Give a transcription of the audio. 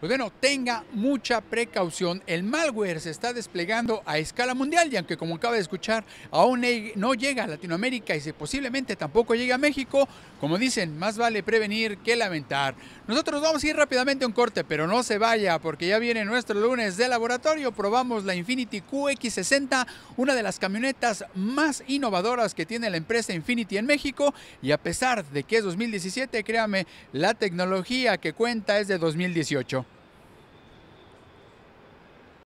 Pues bueno, tenga mucha precaución. El malware se está desplegando a escala mundial y aunque como acaba de escuchar, aún e-, no llega a Latinoamérica y si posiblemente tampoco llegue a México, como dicen, más vale prevenir que lamentar. Nosotros vamos a ir rápidamente a un corte, pero no se vaya porque ya viene nuestro lunes de laboratorio. Probamos la Infinity QX60, una de las camionetas más innovadoras que tiene la empresa Infinity en México y a pesar de que es 2017, créame, la tecnología que cuenta es de 2018.